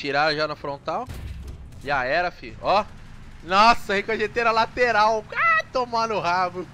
Atiraram já na frontal. Já era, fi. Ó. Nossa, recolheteira lateral. Ah, tomar no rabo.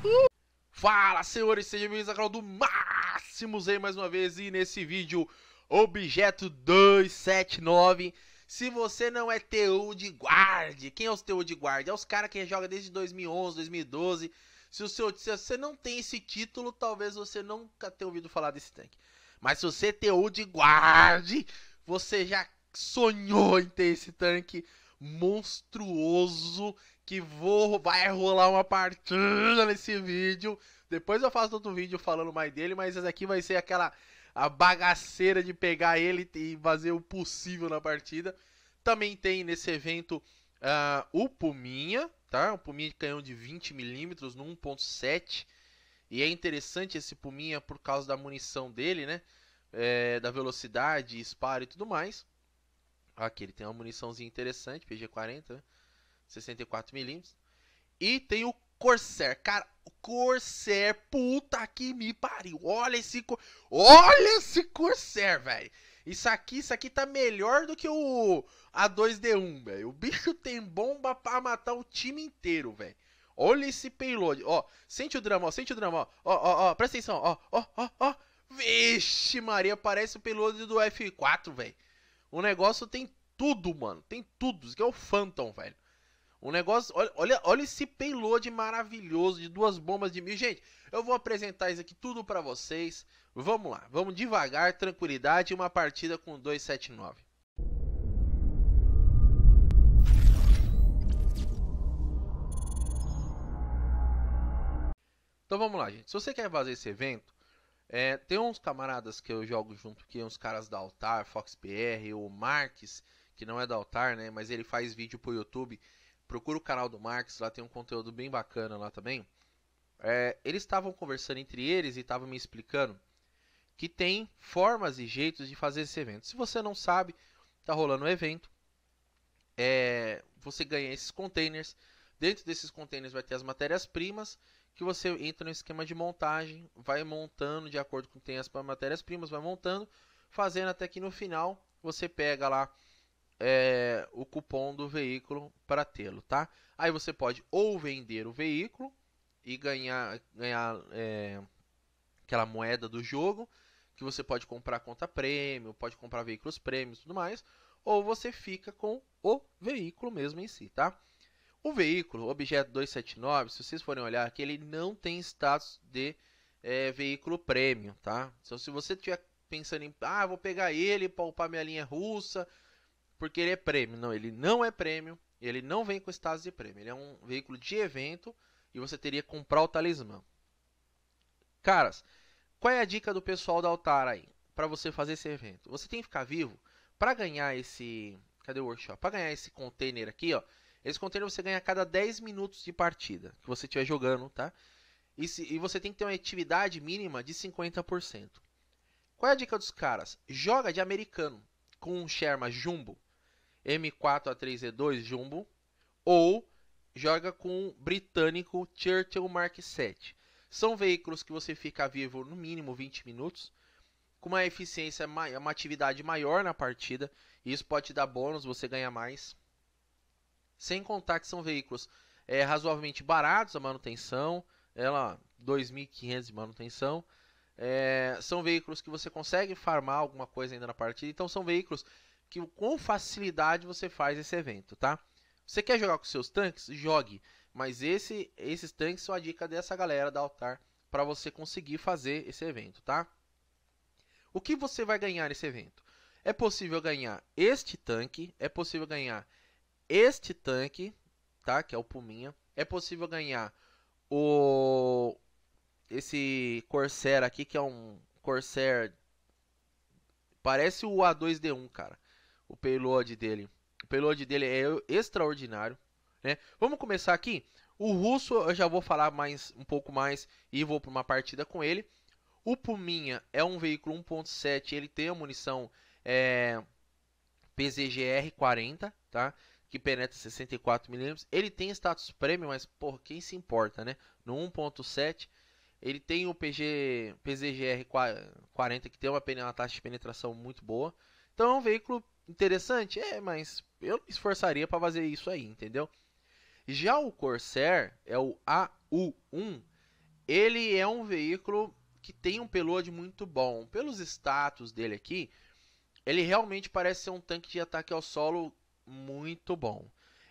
Fala, senhores. Sejam bem-vindos ao canal do Máximos aí mais uma vez. E nesse vídeo, objeto 279. Se você não é TU de guard, quem é os TU de guard? É os caras que joga desde 2011, 2012. Se, o seu, se você não tem esse título, talvez você nunca tenha ouvido falar desse tanque. Mas se você é TU de guard, você já sonhou em ter esse tanque monstruoso que vou, vai rolar uma partida nesse vídeo. Depois eu faço outro vídeo falando mais dele, mas esse aqui vai ser aquela a bagaceira de pegar ele e fazer o possível na partida. Também tem nesse evento uh, o Puminha, tá? Um Puminha de canhão de 20mm no 1.7. E é interessante esse Puminha por causa da munição dele, né? É, da velocidade, disparo e tudo mais. Aqui ele tem uma muniçãozinha interessante, PG-40, 64mm. Né? E tem o Corsair. Cara, Corsair, puta que me pariu. Olha esse, olha esse Corsair, velho. Isso aqui, isso aqui tá melhor do que o A2D1, velho. O bicho tem bomba pra matar o time inteiro, velho. Olha esse payload. Ó, sente o drama, ó, sente o drama, ó. Ó, ó, ó, presta atenção, ó, ó, ó, ó. Vixe Maria, parece o payload do F4, velho. O negócio tem tudo, mano. Tem tudo. Isso que é o Phantom, velho. O negócio. Olha, olha, olha esse payload maravilhoso de duas bombas de mil. Gente, eu vou apresentar isso aqui tudo para vocês. Vamos lá. Vamos devagar, tranquilidade. Uma partida com 279. Então vamos lá, gente. Se você quer fazer esse evento, é, tem uns camaradas que eu jogo junto, que é uns caras da Altar, Fox PR, o Marques, que não é da Altar, né? Mas ele faz vídeo pro YouTube. Procura o canal do Marques, lá tem um conteúdo bem bacana lá também. É, eles estavam conversando entre eles e estavam me explicando que tem formas e jeitos de fazer esse evento. Se você não sabe, tá rolando um evento. É, você ganha esses containers. Dentro desses containers vai ter as matérias-primas que você entra no esquema de montagem, vai montando de acordo com tem as matérias-primas, vai montando, fazendo até que no final você pega lá é, o cupom do veículo para tê-lo, tá? Aí você pode ou vender o veículo e ganhar, ganhar é, aquela moeda do jogo, que você pode comprar conta prêmio, pode comprar veículos prêmios e tudo mais, ou você fica com o veículo mesmo em si, tá? O veículo, objeto 279, se vocês forem olhar aqui, ele não tem status de é, veículo premium, tá? Então, se você tiver pensando em, ah, vou pegar ele para upar minha linha russa, porque ele é prêmio. Não, ele não é prêmio, ele não vem com status de prêmio. Ele é um veículo de evento e você teria que comprar o talismã. Caras, qual é a dica do pessoal da altar aí para você fazer esse evento? Você tem que ficar vivo para ganhar esse, cadê o workshop? Para ganhar esse container aqui, ó, esse container você ganha a cada 10 minutos de partida que você estiver jogando, tá? E, se, e você tem que ter uma atividade mínima de 50%. Qual é a dica dos caras? Joga de americano com um Sherma Jumbo, M4A3E2 Jumbo, ou joga com um britânico Churchill Mark 7. São veículos que você fica vivo no mínimo 20 minutos, com uma eficiência, uma atividade maior na partida, e isso pode te dar bônus, você ganha mais. Sem contar que são veículos é, razoavelmente baratos a manutenção, é ela 2.500 de manutenção. É, são veículos que você consegue farmar alguma coisa ainda na partida, então são veículos que com facilidade você faz esse evento, tá? Você quer jogar com seus tanques? Jogue, mas esse, esses tanques são a dica dessa galera da Altar para você conseguir fazer esse evento, tá? O que você vai ganhar nesse evento? É possível ganhar este tanque, é possível ganhar este tanque, tá? Que é o Puminha. É possível ganhar o esse Corsair aqui, que é um Corsair parece o A2D1, cara. O payload dele. O payload dele é extraordinário, né? Vamos começar aqui. O russo eu já vou falar mais um pouco mais e vou para uma partida com ele. O Puminha é um veículo 1.7, ele tem a munição é, PZGR 40, tá? que penetra 64mm. Ele tem status premium, mas por quem se importa, né? No 1.7, ele tem o PG, PZGR 40 que tem uma, uma taxa de penetração muito boa. Então é um veículo interessante, é, mas eu me esforçaria para fazer isso aí, entendeu? Já o Corsair é o AU1, ele é um veículo que tem um payload muito bom. Pelos status dele aqui, ele realmente parece ser um tanque de ataque ao solo muito bom.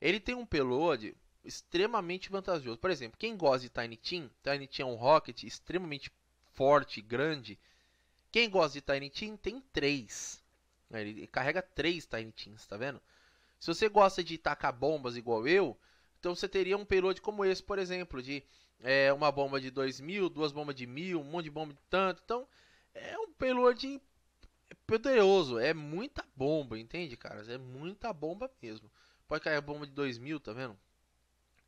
Ele tem um payload extremamente vantajoso. Por exemplo, quem gosta de Tiny Team, Tiny Team é um rocket extremamente forte e grande. Quem gosta de Tiny Team tem três. É, ele carrega três Tiny Teams, tá vendo? Se você gosta de tacar bombas igual eu, então você teria um payload como esse, por exemplo, de é, uma bomba de 2 mil, duas bombas de mil, um monte de bomba de tanto. Então é um payload é poderoso, é muita bomba, entende, caras? É muita bomba mesmo. Pode cair a bomba de 2000, tá vendo?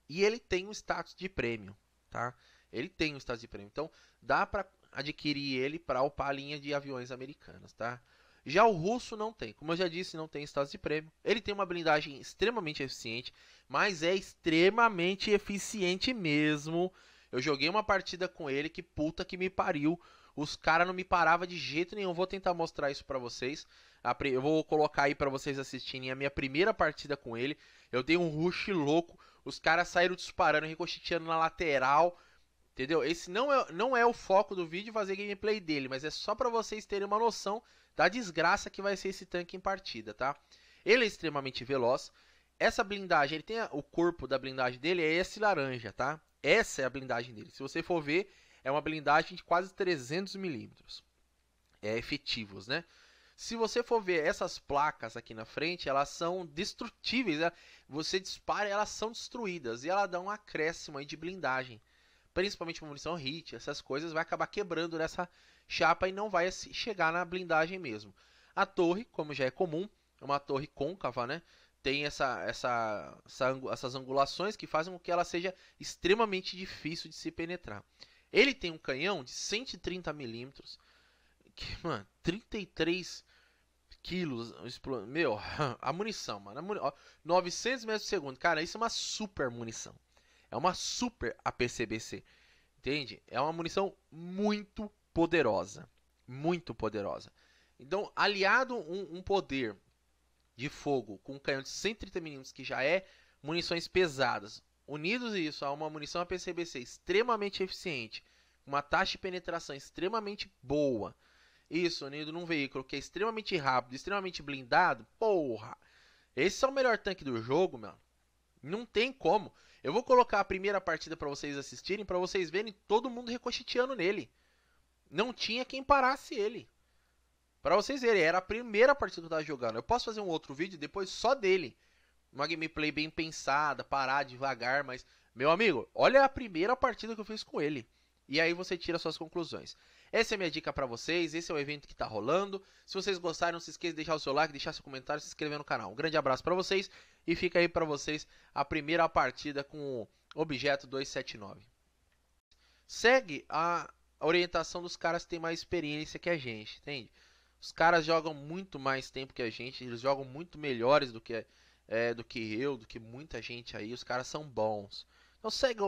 E ele tem o um status de prêmio, tá? Ele tem o um status de prêmio. Então, dá para adquirir ele para upar a linha de aviões americanos, tá? Já o russo não tem. Como eu já disse, não tem status de prêmio. Ele tem uma blindagem extremamente eficiente, mas é extremamente eficiente mesmo. Eu joguei uma partida com ele que puta que me pariu. Os caras não me paravam de jeito nenhum. Vou tentar mostrar isso para vocês. Eu vou colocar aí para vocês assistirem a minha primeira partida com ele. Eu dei um rush louco. Os caras saíram disparando, ricocheteando na lateral. Entendeu? Esse não é, não é o foco do vídeo fazer gameplay dele, mas é só para vocês terem uma noção da desgraça que vai ser esse tanque em partida, tá? Ele é extremamente veloz. Essa blindagem, ele tem o corpo da blindagem dele é esse laranja, tá? Essa é a blindagem dele. Se você for ver, é uma blindagem de quase 300 milímetros é, efetivos, né? Se você for ver essas placas aqui na frente, elas são destrutíveis. Né? Você dispara, elas são destruídas e ela dá um acréscimo de blindagem, principalmente munição hit, essas coisas vai acabar quebrando nessa chapa e não vai chegar na blindagem mesmo. A torre, como já é comum, é uma torre côncava, né? Tem essa, essa, essa essas angulações que fazem com que ela seja extremamente difícil de se penetrar. Ele tem um canhão de 130 milímetros, que, mano, 33 quilos, meu, a munição, mano, a muni... 900 metros por segundo, cara, isso é uma super munição, é uma super APCBC, entende? É uma munição muito poderosa, muito poderosa. Então, aliado um, um poder de fogo com um canhão de 130 milímetros que já é munições pesadas, Unidos isso a uma munição APCBC extremamente eficiente, uma taxa de penetração extremamente boa, isso unido num veículo que é extremamente rápido, extremamente blindado, porra! Esse é o melhor tanque do jogo, mano. Não tem como. Eu vou colocar a primeira partida para vocês assistirem, para vocês verem todo mundo ricocheteando nele. Não tinha quem parasse ele. Para vocês verem, era a primeira partida que eu tava jogando. Eu posso fazer um outro vídeo depois só dele uma gameplay bem pensada, parar devagar, mas meu amigo, olha a primeira partida que eu fiz com ele. E aí você tira suas conclusões. Essa é a minha dica para vocês, esse é o evento que tá rolando. Se vocês gostaram, não se esqueça de deixar o seu like, deixar seu comentário, se inscrever no canal. Um grande abraço para vocês e fica aí para vocês a primeira partida com o objeto 279. Segue a orientação dos caras que têm mais experiência que a gente, entende? Os caras jogam muito mais tempo que a gente, eles jogam muito melhores do que é, do que eu, do que muita gente aí. Os caras são bons. Então segue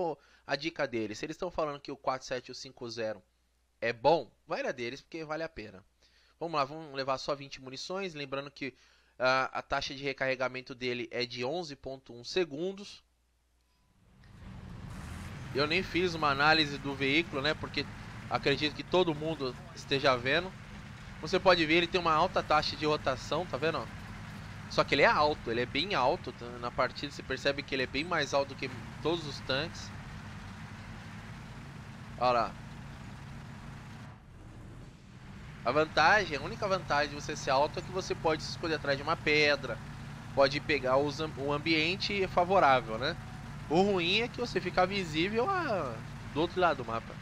a dica deles. Se eles estão falando que o 4750 é bom, vai na deles porque vale a pena. Vamos lá, vamos levar só 20 munições. Lembrando que a taxa de recarregamento dele é de 11.1 segundos. Eu nem fiz uma análise do veículo, né? Porque acredito que todo mundo esteja vendo. Você pode ver, ele tem uma alta taxa de rotação, tá vendo? Só que ele é alto, ele é bem alto. Tá? Na partida você percebe que ele é bem mais alto que todos os tanques. Olha lá. A vantagem, a única vantagem de você ser alto é que você pode se escolher atrás de uma pedra. Pode pegar o um ambiente favorável, né? O ruim é que você fica visível a, do outro lado do mapa.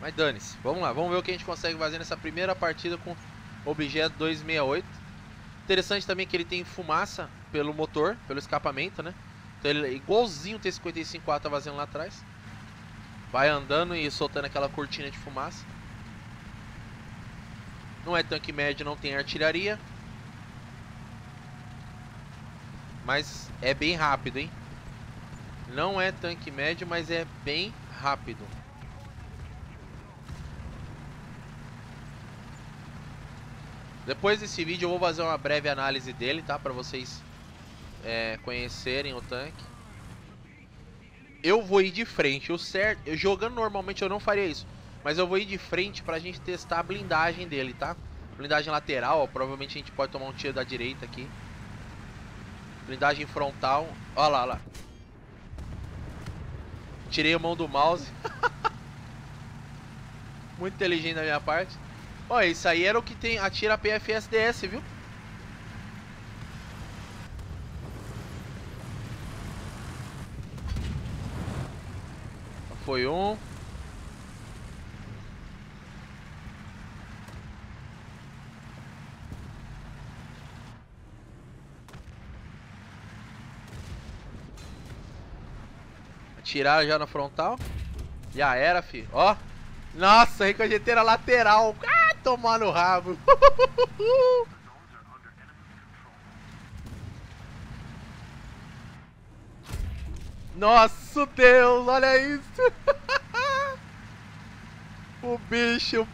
Mas dane-se. Vamos lá, vamos ver o que a gente consegue fazer nessa primeira partida com objeto 268. Interessante também que ele tem fumaça pelo motor, pelo escapamento, né? Então ele é igualzinho o T-55A tá vazando lá atrás. Vai andando e soltando aquela cortina de fumaça. Não é tanque médio, não tem artilharia. Mas é bem rápido, hein? Não é tanque médio, mas é bem rápido. Depois desse vídeo eu vou fazer uma breve análise dele, tá? Pra vocês é, conhecerem o tanque. Eu vou ir de frente. O certo, eu, jogando normalmente eu não faria isso. Mas eu vou ir de frente pra gente testar a blindagem dele, tá? Blindagem lateral, ó, provavelmente a gente pode tomar um tiro da direita aqui. Blindagem frontal. Olha lá, olha lá. Tirei a mão do mouse. Muito inteligente da minha parte. Ó, isso aí era o que tem, atira PFSDS, viu? Foi um. Atirar já na frontal. Já era, fi. Ó. Nossa, recanjeteira lateral. Ah! tomar no rabo. Nosso Deus, olha isso. o bicho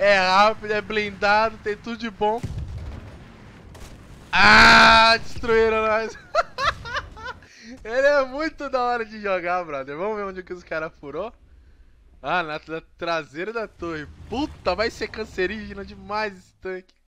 é rápido, é blindado, tem tudo de bom. Ah, destruíram nós. Ele é muito da hora de jogar, brother. Vamos ver onde que os caras furou. Ah, na, na traseira da torre. Puta, vai ser cancerígena demais esse tanque.